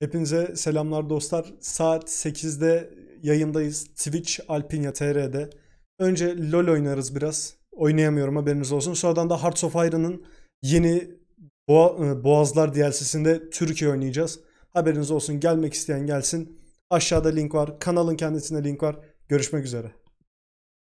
Hepinize selamlar dostlar. Saat 8'de yayındayız. Twitch Alpinya TR'de. Önce LoL oynarız biraz. Oynayamıyorum haberiniz olsun. Sonradan da Hearts of Iron'ın yeni e, Boğazlar DLC'sinde Türkiye oynayacağız. Haberiniz olsun. Gelmek isteyen gelsin. Aşağıda link var. Kanalın kendisine link var. Görüşmek üzere.